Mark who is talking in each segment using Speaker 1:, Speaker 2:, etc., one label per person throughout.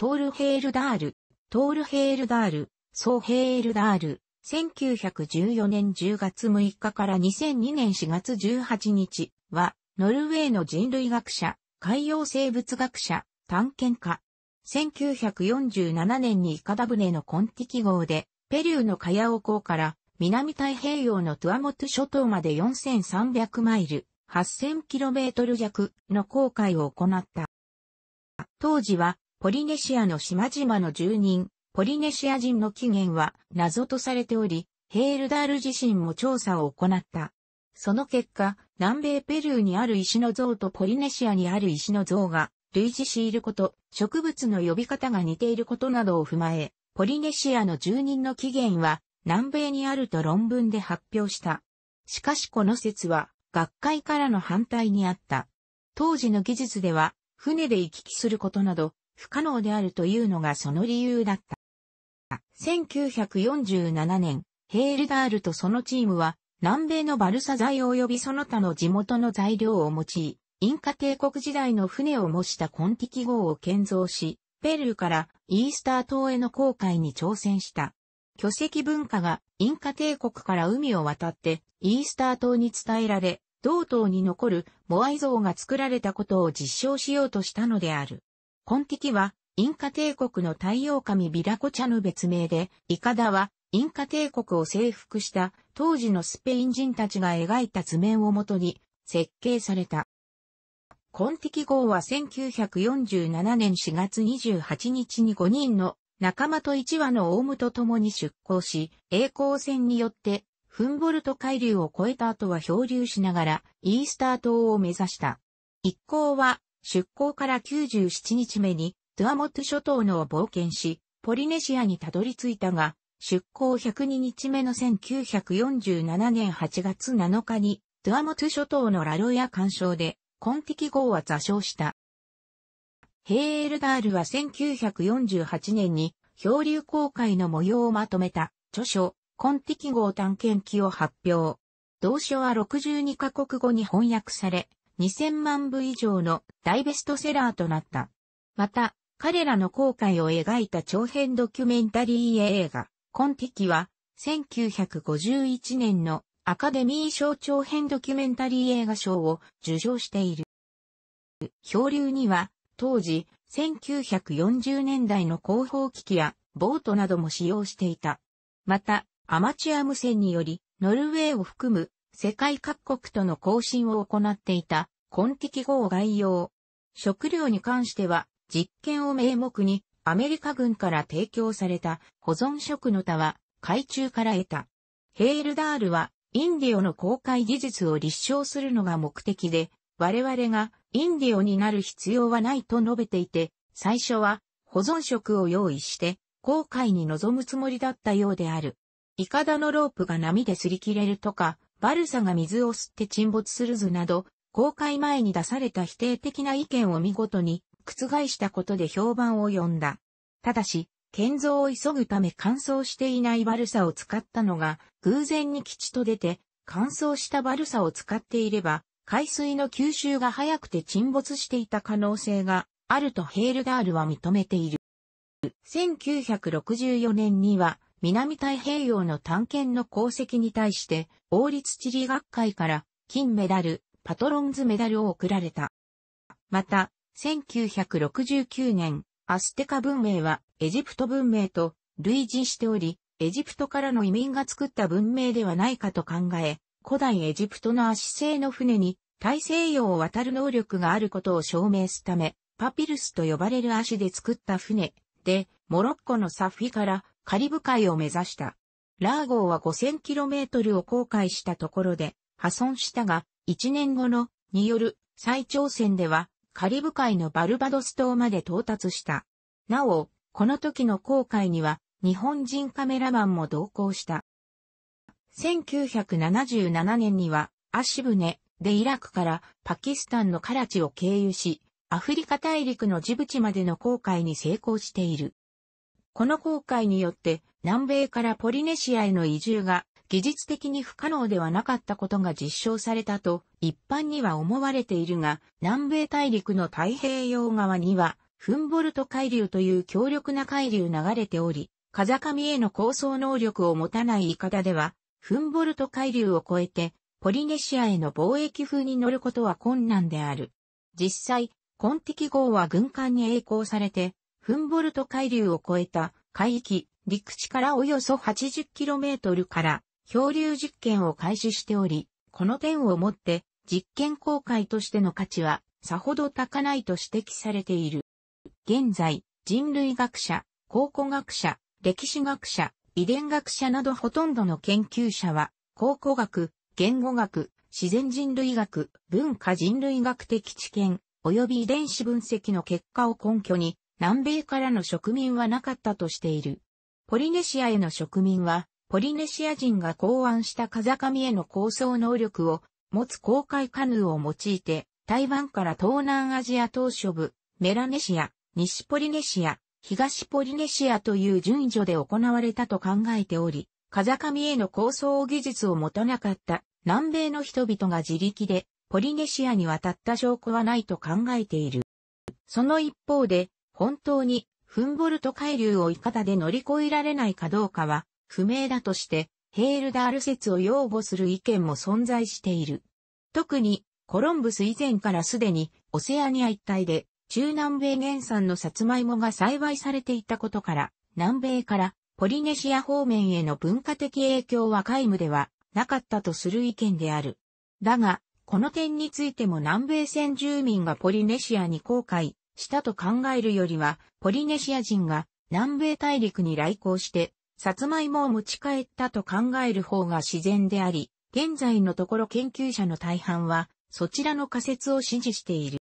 Speaker 1: トールヘールダール、トールヘールダール、ソーヘールダール、1914年10月6日から2002年4月18日は、ノルウェーの人類学者、海洋生物学者、探検家。1947年にイカダ船のコンティ記号で、ペリューのカヤオ港から南太平洋のトゥアモト諸島まで4300マイル、8000キロメートル弱の航海を行った。当時はポリネシアの島々の住人、ポリネシア人の起源は謎とされており、ヘールダール自身も調査を行った。その結果、南米ペルーにある石の像とポリネシアにある石の像が類似していること、植物の呼び方が似ていることなどを踏まえ、ポリネシアの住人の起源は南米にあると論文で発表した。しかしこの説は学会からの反対にあった。当時の技術では船で行き来することなど不可能であるというのがその理由だった。1947年、ヘールダールとそのチームは、南米のバルサ材及びその他の地元の材料を用い、インカ帝国時代の船を模したコンティ記号を建造し、ペルーからイースター島への航海に挑戦した。巨石文化がインカ帝国から海を渡ってイースター島に伝えられ、同島に残るモアイ像が作られたことを実証しようとしたのである。コンティキは、インカ帝国の太陽神ビラコチャの別名で、イカダは、インカ帝国を征服した当時のスペイン人たちが描いた図面をもとに設計された。コンティキ号は1947年4月28日に5人の仲間と1羽のオウムと共に出港し、栄光船によってフンボルト海流を越えた後は漂流しながらイースター島を目指した。一行は出港から97日目に、トゥアモト諸島のを冒険し、ポリネシアにたどり着いたが、出港102日目の1947年8月7日に、トゥアモト諸島のラロイア干渉で、コンティキ号は座礁した。ヘーエルダールは1948年に漂流航海の模様をまとめた著書、コンティキ号探検記を発表。同書は62カ国語に翻訳され、2000万部以上の大ベストセラーとなった。また、彼らの後悔を描いた長編ドキュメンタリー映画、コンテキは、1951年のアカデミー賞長編ドキュメンタリー映画賞を受賞している。漂流には、当時、1940年代の広報機器やボートなども使用していた。また、アマチュア無線により、ノルウェーを含む世界各国との交信を行っていた、根気記号概要。食料に関しては、実験を名目に、アメリカ軍から提供された保存食の他は、海中から得た。ヘールダールは、インディオの公開技術を立証するのが目的で、我々がインディオになる必要はないと述べていて、最初は保存食を用意して、航海に臨むつもりだったようである。イカダのロープが波で擦り切れるとか、バルサが水を吸って沈没する図など、公開前に出された否定的な意見を見事に覆したことで評判を呼んだ。ただし、建造を急ぐため乾燥していないバルサを使ったのが、偶然に基地と出て、乾燥したバルサを使っていれば、海水の吸収が早くて沈没していた可能性があるとヘールダールは認めている。1964年には、南太平洋の探検の功績に対して、王立地理学会から金メダル、パトロンズメダルを贈られた。また、1969年、アステカ文明はエジプト文明と類似しており、エジプトからの移民が作った文明ではないかと考え、古代エジプトの足製の船に大西洋を渡る能力があることを証明すため、パピルスと呼ばれる足で作った船で、モロッコのサフィからカリブ海を目指した。ラーゴーは 5000km を航海したところで破損したが、1年後のによる再挑戦ではカリブ海のバルバドス島まで到達した。なお、この時の航海には日本人カメラマンも同行した。1977年にはアシブネでイラクからパキスタンのカラチを経由し、アフリカ大陸のジブチまでの航海に成功している。この航海によって南米からポリネシアへの移住が技術的に不可能ではなかったことが実証されたと一般には思われているが、南米大陸の太平洋側には、フンボルト海流という強力な海流流れており、風上への構想能力を持たないイカダでは、フンボルト海流を越えて、ポリネシアへの貿易風に乗ることは困難である。実際、コンティキ号は軍艦に栄光されて、フンボルト海流を越えた海域、陸地からおよそ 80km から漂流実験を開始しており、この点をもって実験公開としての価値はさほど高ないと指摘されている。現在、人類学者、考古学者、歴史学者、遺伝学者などほとんどの研究者は、考古学、言語学、自然人類学、文化人類学的知見、及び遺伝子分析の結果を根拠に、南米からの植民はなかったとしている。ポリネシアへの植民は、ポリネシア人が考案した風上への構想能力を持つ公開カヌーを用いて、台湾から東南アジア島諸部、メラネシア、西ポリネシア、東ポリネシアという順序で行われたと考えており、風上への構想技術を持たなかった南米の人々が自力でポリネシアに渡った証拠はないと考えている。その一方で、本当にフンボルト海流をイカダで乗り越えられないかどうかは不明だとして、ヘールダール説を擁護する意見も存在している。特にコロンブス以前からすでにオセアニア一帯で中南米原産のサツマイモが栽培されていたことから、南米からポリネシア方面への文化的影響は皆無ではなかったとする意見である。だが、この点についても南米先住民がポリネシアに後悔したと考えるよりは、ポリネシア人が南米大陸に来航して、サツマイモを持ち帰ったと考える方が自然であり、現在のところ研究者の大半は、そちらの仮説を支持している。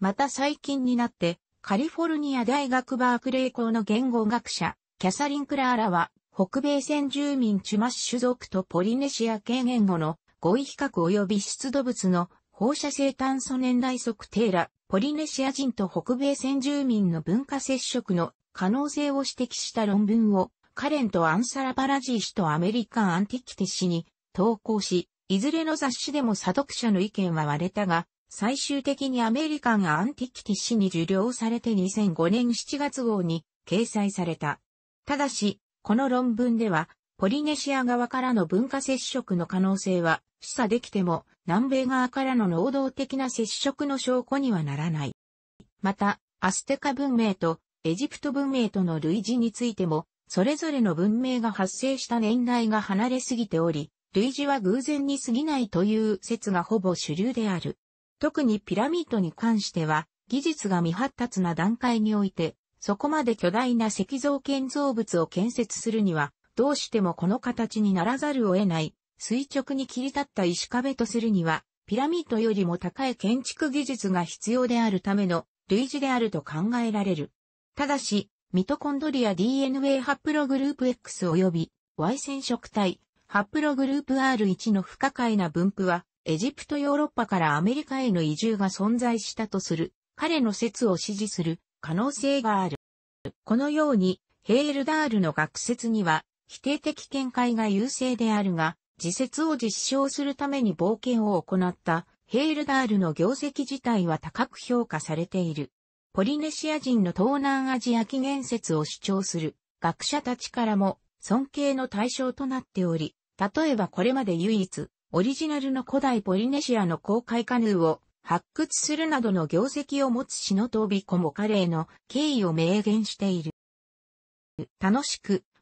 Speaker 1: また最近になって、カリフォルニア大学バークレー校の言語学者、キャサリン・クラーラは、北米先住民チュマッシュ族とポリネシア系言語の合意比較及び出土物の放射性炭素年代測定らポリネシア人と北米先住民の文化接触の可能性を指摘した論文を、カレンとアンサラバラジー氏とアメリカンアンティキテ氏に投稿し、いずれの雑誌でも査読者の意見は割れたが、最終的にアメリカンアンティキティ氏に受領されて2005年7月号に掲載された。ただし、この論文ではポリネシア側からの文化接触の可能性は示唆できても、南米側からの能動的な接触の証拠にはならない。また、アステカ文明とエジプト文明との類似についても、それぞれの文明が発生した年代が離れすぎており、類似は偶然に過ぎないという説がほぼ主流である。特にピラミッドに関しては、技術が未発達な段階において、そこまで巨大な石像建造物を建設するには、どうしてもこの形にならざるを得ない、垂直に切り立った石壁とするには、ピラミッドよりも高い建築技術が必要であるための類似であると考えられる。ただし、ミトコンドリア DNA ハプログループ X 及び Y 染色体ハプログループ R1 の不可解な分布は、エジプトヨーロッパからアメリカへの移住が存在したとする、彼の説を支持する可能性がある。このように、ヘールダールの学説には、否定的見解が優勢であるが、自説を実証するために冒険を行ったヘールダールの業績自体は高く評価されている。ポリネシア人の東南アジア起源説を主張する学者たちからも尊敬の対象となっており、例えばこれまで唯一オリジナルの古代ポリネシアの公開カヌーを発掘するなどの業績を持つシノトビコも彼への敬意を明言している。楽しく